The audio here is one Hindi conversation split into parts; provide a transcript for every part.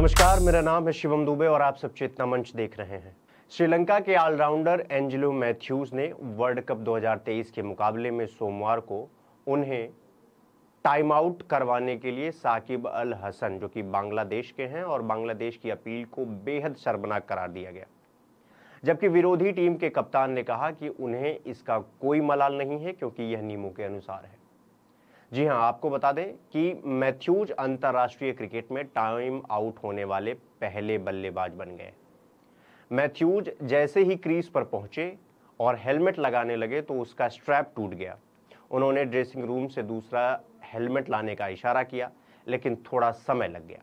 नमस्कार मेरा नाम है शिवम दुबे और आप सब चेतना मंच देख रहे हैं श्रीलंका के ऑलराउंडर एंजेलो मैथ्यूज ने वर्ल्ड कप 2023 के मुकाबले में सोमवार को उन्हें टाइम आउट करवाने के लिए साकिब अल हसन जो कि बांग्लादेश के हैं और बांग्लादेश की अपील को बेहद शर्मनाक करार दिया गया जबकि विरोधी टीम के कप्तान ने कहा कि उन्हें इसका कोई मलाल नहीं है क्योंकि यह नियमों के अनुसार है जी हाँ आपको बता दें कि मैथ्यूज अंतर्राष्ट्रीय क्रिकेट में टाइम आउट होने वाले पहले बल्लेबाज बन गए मैथ्यूज जैसे ही क्रीज पर पहुंचे और हेलमेट लगाने लगे तो उसका स्ट्रैप टूट गया उन्होंने ड्रेसिंग रूम से दूसरा हेलमेट लाने का इशारा किया लेकिन थोड़ा समय लग गया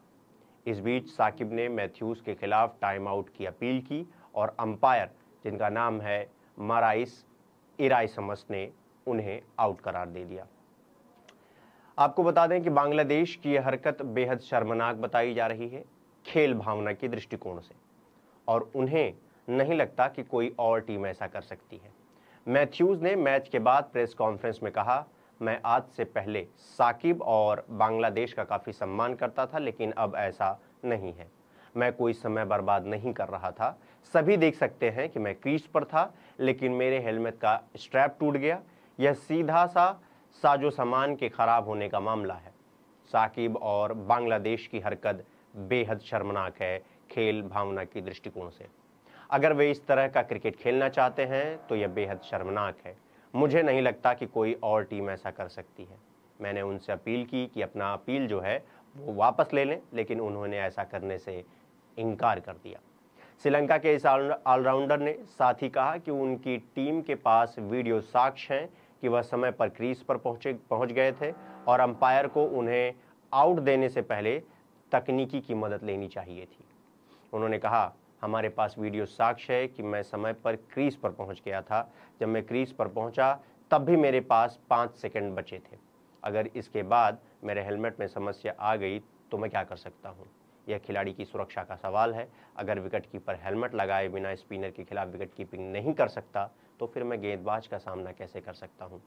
इस बीच साकिब ने मैथ्यूज़ के खिलाफ टाइम आउट की अपील की और अंपायर जिनका नाम है मराइस इराइसमस ने उन्हें आउट करार दे दिया आपको बता दें कि बांग्लादेश की यह हरकत बेहद शर्मनाक बताई जा रही है खेल भावना के दृष्टिकोण से और उन्हें नहीं लगता कि कोई और टीम ऐसा कर सकती है मैथ्यूज़ ने मैच के बाद प्रेस कॉन्फ्रेंस में कहा मैं आज से पहले साकिब और बांग्लादेश का काफ़ी सम्मान करता था लेकिन अब ऐसा नहीं है मैं कोई समय बर्बाद नहीं कर रहा था सभी देख सकते हैं कि मैं क्रीज पर था लेकिन मेरे हेलमेट का स्ट्रैप टूट गया यह सीधा सा साजो सामान के खराब होने का मामला है साकिब और बांग्लादेश की हरकत बेहद शर्मनाक है खेल भावना की दृष्टिकोण से अगर वे इस तरह का क्रिकेट खेलना चाहते हैं तो यह बेहद शर्मनाक है मुझे नहीं लगता कि कोई और टीम ऐसा कर सकती है मैंने उनसे अपील की कि अपना अपील जो है वो वापस ले लें लेकिन उन्होंने ऐसा करने से इनकार कर दिया श्रीलंका के इस ऑलराउंडर ने साथ ही कहा कि उनकी टीम के पास वीडियो साक्ष्य हैं कि वह समय पर क्रीज पर पहुंचे पहुंच गए थे और अंपायर को उन्हें आउट देने से पहले तकनीकी की मदद लेनी चाहिए थी उन्होंने कहा हमारे पास वीडियो साक्ष्य है कि मैं समय पर क्रीज पर पहुंच गया था जब मैं क्रीज पर पहुंचा तब भी मेरे पास पाँच सेकंड बचे थे अगर इसके बाद मेरे हेलमेट में समस्या आ गई तो मैं क्या कर सकता हूँ यह खिलाड़ी की सुरक्षा का सवाल है अगर विकेट कीपर हेलमेट लगाए बिना स्पिनर के खिलाफ विकेट कीपिंग नहीं कर सकता तो फिर मैं गेंदबाज का सामना कैसे कर सकता हूँ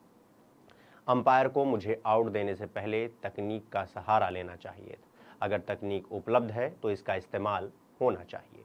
अंपायर को मुझे आउट देने से पहले तकनीक का सहारा लेना चाहिए अगर तकनीक उपलब्ध है तो इसका इस्तेमाल होना चाहिए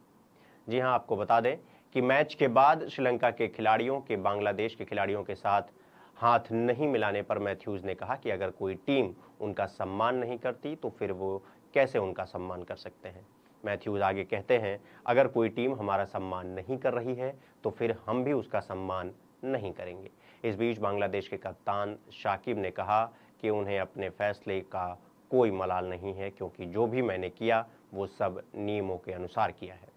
जी हाँ आपको बता दें कि मैच के बाद श्रीलंका के खिलाड़ियों के बांग्लादेश के खिलाड़ियों के साथ हाथ नहीं मिलाने पर मैथ्यूज़ ने कहा कि अगर कोई टीम उनका सम्मान नहीं करती तो फिर वो कैसे उनका सम्मान कर सकते हैं मैथ्यूज आगे कहते हैं अगर कोई टीम हमारा सम्मान नहीं कर रही है तो फिर हम भी उसका सम्मान नहीं करेंगे इस बीच बांग्लादेश के कप्तान शाकिब ने कहा कि उन्हें अपने फैसले का कोई मलाल नहीं है क्योंकि जो भी मैंने किया वो सब नियमों के अनुसार किया है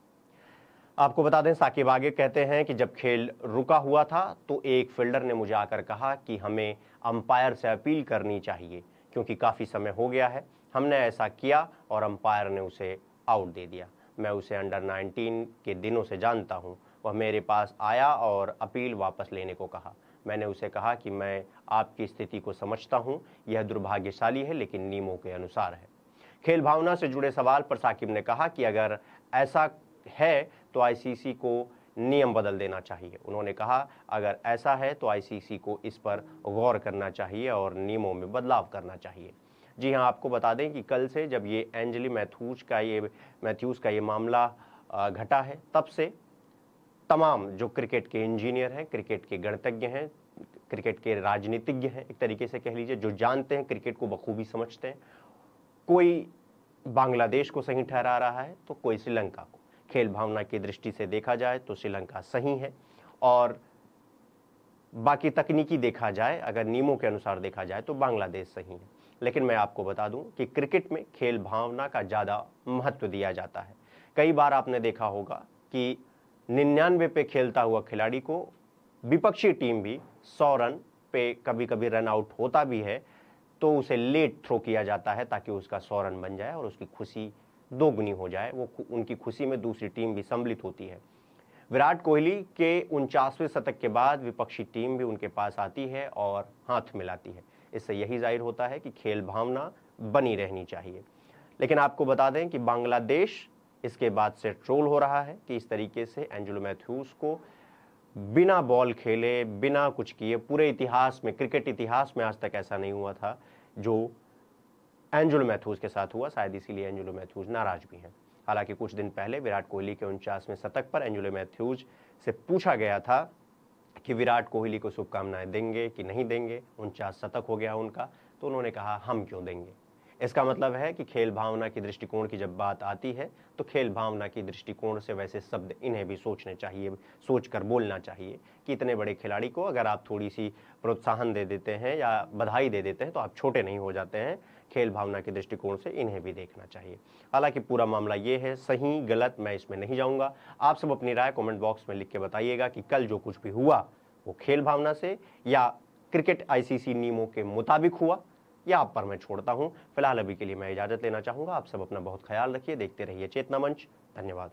आपको बता दें साकिब आगे कहते हैं कि जब खेल रुका हुआ था तो एक फील्डर ने मुझे आकर कहा कि हमें अंपायर से अपील करनी चाहिए क्योंकि काफ़ी समय हो गया है हमने ऐसा किया और अंपायर ने उसे आउट दे दिया मैं उसे अंडर 19 के दिनों से जानता हूँ वह मेरे पास आया और अपील वापस लेने को कहा मैंने उसे कहा कि मैं आपकी स्थिति को समझता हूँ यह दुर्भाग्यशाली है लेकिन नियमों के अनुसार है खेल भावना से जुड़े सवाल पर साकिब ने कहा कि अगर ऐसा है तो आईसीसी को नियम बदल देना चाहिए उन्होंने कहा अगर ऐसा है तो आईसीसी को इस पर गौर करना चाहिए और नियमों में बदलाव करना चाहिए जी हाँ आपको बता दें कि कल से जब ये एंजली मैथ्यूज का ये मैथ्यूज का ये मामला घटा है तब से तमाम जो क्रिकेट के इंजीनियर हैं क्रिकेट के गणतज्ञ हैं क्रिकेट के राजनीतिज्ञ हैं एक तरीके से कह लीजिए जो जानते हैं क्रिकेट को बखूबी समझते हैं कोई बांग्लादेश को सही ठहरा रहा है तो कोई श्रीलंका को खेल भावना की दृष्टि से देखा जाए तो श्रीलंका सही है और बाकी तकनीकी देखा जाए अगर नियमों के अनुसार देखा जाए तो बांग्लादेश सही है लेकिन मैं आपको बता दूं कि क्रिकेट में खेल भावना का ज़्यादा महत्व दिया जाता है कई बार आपने देखा होगा कि निन्यानवे पे खेलता हुआ खिलाड़ी को विपक्षी टीम भी सौ रन पे कभी कभी रन आउट होता भी है तो उसे लेट थ्रो किया जाता है ताकि उसका सौ रन बन जाए और उसकी खुशी दोगुनी हो जाए वो उनकी खुशी में दूसरी टीम भी सम्मिलित होती है विराट कोहली के उनचासवें शतक के बाद विपक्षी टीम भी उनके पास आती है और हाथ मिलाती है इससे यही जाहिर होता है कि खेल भावना बनी रहनी चाहिए लेकिन आपको बता दें कि बांग्लादेश इसके बाद से ट्रोल हो रहा है कि इस तरीके से एंजलो मैथ्यूज़ को बिना बॉल खेले बिना कुछ किए पूरे इतिहास में क्रिकेट इतिहास में आज तक ऐसा नहीं हुआ था जो एंजुल मैथ्यूज़ के साथ हुआ शायद इसीलिए एंजुलो मैथ्यूज़ नाराज भी हैं हालांकि कुछ दिन पहले विराट कोहली के उनचासवें शतक पर एंजुलो मैथ्यूज़ से पूछा गया था कि विराट कोहली को शुभकामनाएं देंगे कि नहीं देंगे उनचास शतक हो गया उनका तो उन्होंने कहा हम क्यों देंगे इसका मतलब है कि खेल भावना की दृष्टिकोण की जब बात आती है तो खेल भावना की दृष्टिकोण से वैसे शब्द इन्हें भी सोचने चाहिए सोच कर बोलना चाहिए कि इतने बड़े खिलाड़ी को अगर आप थोड़ी सी प्रोत्साहन दे देते हैं या बधाई दे देते हैं तो आप छोटे नहीं हो जाते हैं खेल भावना के दृष्टिकोण से इन्हें भी देखना चाहिए हालांकि पूरा मामला ये है सही गलत मैं इसमें नहीं जाऊँगा आप सब अपनी राय कॉमेंट बॉक्स में लिख के बताइएगा कि कल जो कुछ भी हुआ वो खेल भावना से या क्रिकेट आईसीसी नियमों के मुताबिक हुआ या आप पर मैं छोड़ता हूँ फिलहाल अभी के लिए मैं इजाजत लेना चाहूँगा आप सब अपना बहुत ख्याल रखिए देखते रहिए चेतना मंच धन्यवाद